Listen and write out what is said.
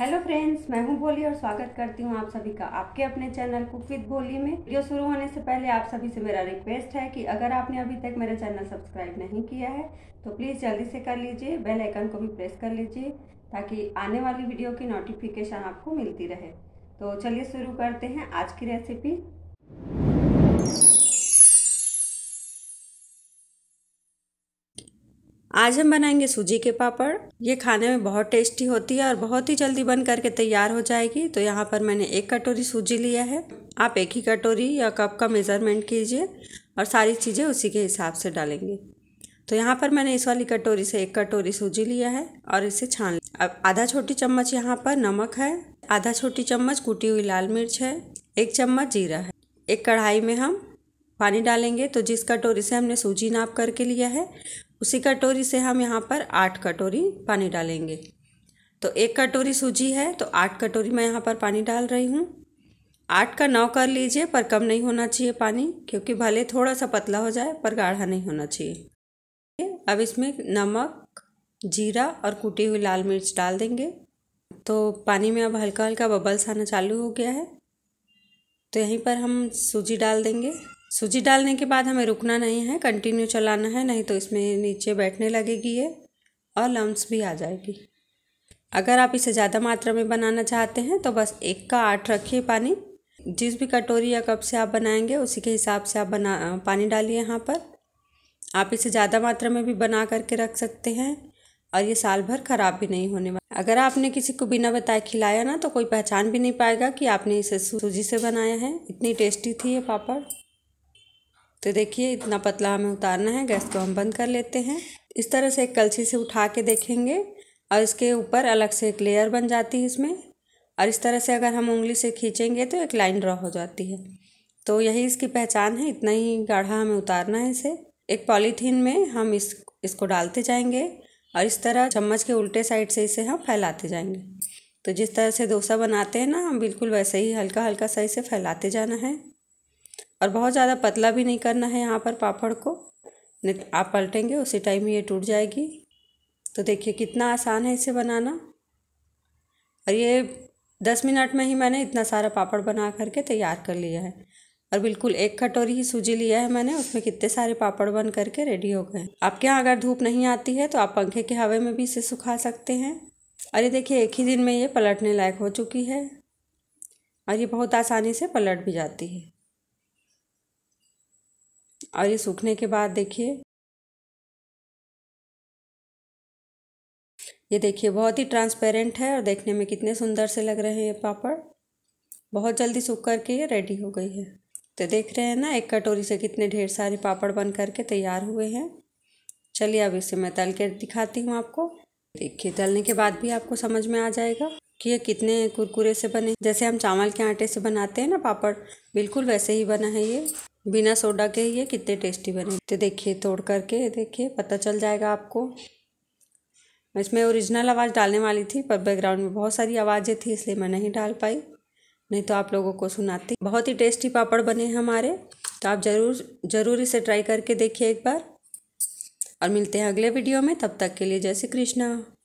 hello friends मैं हूं भोली और स्वागत करती हूं आप सभी का आपके अपने चैनल कुक विद भोली में वीडियो शुरू होने से पहले आप सभी से मेरा रिक्वेस्ट है कि अगर आपने अभी तक मेरा चैनल सब्सक्राइब नहीं किया है तो प्लीज़ जल्दी से कर लीजिए बेल आइकन को भी प्रेस कर लीजिए ताकि आने वाली वीडियो की नोटिफिकेशन आपको मिलती रहे तो चलिए शुरू करते हैं आज की रेसिपी आज हम बनाएंगे सूजी के पापड़ ये खाने में बहुत टेस्टी होती है और बहुत ही जल्दी बन करके तैयार हो जाएगी तो यहाँ पर मैंने एक कटोरी सूजी लिया है आप एक ही कटोरी या कप का मेज़रमेंट कीजिए और सारी चीज़ें उसी के हिसाब से डालेंगे तो यहाँ पर मैंने इस वाली कटोरी से एक कटोरी सूजी लिया है और इसे छान अब आधा छोटी चम्मच यहाँ पर नमक है आधा छोटी चम्मच कूटी हुई लाल मिर्च है एक चम्मच जीरा है एक कढ़ाई में हम पानी डालेंगे तो जिस कटोरी से हमने सूजी नाप करके लिया है उसी कटोरी से हम यहाँ पर आठ कटोरी पानी डालेंगे तो एक कटोरी सूजी है तो आठ कटोरी मैं यहाँ पर पानी डाल रही हूँ आठ का नौ कर लीजिए पर कम नहीं होना चाहिए पानी क्योंकि भले थोड़ा सा पतला हो जाए पर गाढ़ा नहीं होना चाहिए अब इसमें नमक जीरा और कूटी हुई लाल मिर्च डाल देंगे तो पानी में अब हल्का हल्का बबल्स आना चालू हो गया है तो यहीं पर हम सूजी डाल देंगे सूजी डालने के बाद हमें रुकना नहीं है कंटिन्यू चलाना है नहीं तो इसमें नीचे बैठने लगेगी ये और लम्स भी आ जाएगी अगर आप इसे ज़्यादा मात्रा में बनाना चाहते हैं तो बस एक का आठ रखिए पानी जिस भी कटोरी या कप से आप बनाएंगे उसी के हिसाब से आप बना पानी डालिए यहाँ पर आप इसे ज़्यादा मात्रा में भी बना करके रख सकते हैं और ये साल भर ख़राब भी नहीं होने वाला अगर आपने किसी को बिना बताए खिलाया ना तो कोई पहचान भी नहीं पाएगा कि आपने इसे सूजी से बनाया है इतनी टेस्टी थी ये पापड़ तो देखिए इतना पतला हमें उतारना है गैस को हम बंद कर लेते हैं इस तरह से एक कलछी से उठा के देखेंगे और इसके ऊपर अलग से एक लेयर बन जाती है इसमें और इस तरह से अगर हम उंगली से खींचेंगे तो एक लाइन ड्रॉ हो जाती है तो यही इसकी पहचान है इतना ही गाढ़ा हमें उतारना है इसे एक पॉलीथीन में हम इस इसको डालते जाएंगे और इस तरह चम्मच के उल्टे साइड से इसे हम फैलाते जाएंगे तो जिस तरह से डोसा बनाते हैं ना हम बिल्कुल वैसे ही हल्का हल्का सा इसे फैलाते जाना है और बहुत ज़्यादा पतला भी नहीं करना है यहाँ पर पापड़ को नहीं आप पलटेंगे उसी टाइम ये टूट जाएगी तो देखिए कितना आसान है इसे बनाना और ये दस मिनट में ही मैंने इतना सारा पापड़ बना करके तैयार कर लिया है और बिल्कुल एक कटोरी ही सूजी लिया है मैंने उसमें कितने सारे पापड़ बन करके रेडी हो गए आपके यहाँ अगर धूप नहीं आती है तो आप पंखे के हवे में भी इसे सुखा सकते हैं और ये देखिए एक ही दिन में ये पलटने लायक हो चुकी है और ये बहुत आसानी से पलट भी जाती है और ये सूखने के बाद देखिए ये देखिए बहुत ही ट्रांसपेरेंट है और देखने में कितने सुंदर से लग रहे हैं ये पापड़ बहुत जल्दी सूख करके ये रेडी हो गई है तो देख रहे हैं ना एक कटोरी से कितने ढेर सारे पापड़ बन करके तैयार हुए हैं चलिए अब इसे मैं तल के दिखाती हूँ आपको देखिए तलने के बाद भी आपको समझ में आ जाएगा कि ये कितने कुरकुरे से बने जैसे हम चावल के आटे से बनाते हैं ना पापड़ बिल्कुल वैसे ही बना है ये बिना सोडा के ये कितने टेस्टी बने तो देखिए तोड़ करके देखिए पता चल जाएगा आपको इसमें ओरिजिनल आवाज़ डालने वाली थी पर बैकग्राउंड में बहुत सारी आवाज़ें थी इसलिए मैं नहीं डाल पाई नहीं तो आप लोगों को सुनाती बहुत ही टेस्टी पापड़ बने हमारे तो आप ज़रूर ज़रूर इसे ट्राई करके देखिए एक बार और मिलते हैं अगले वीडियो में तब तक के लिए जय श्री कृष्णा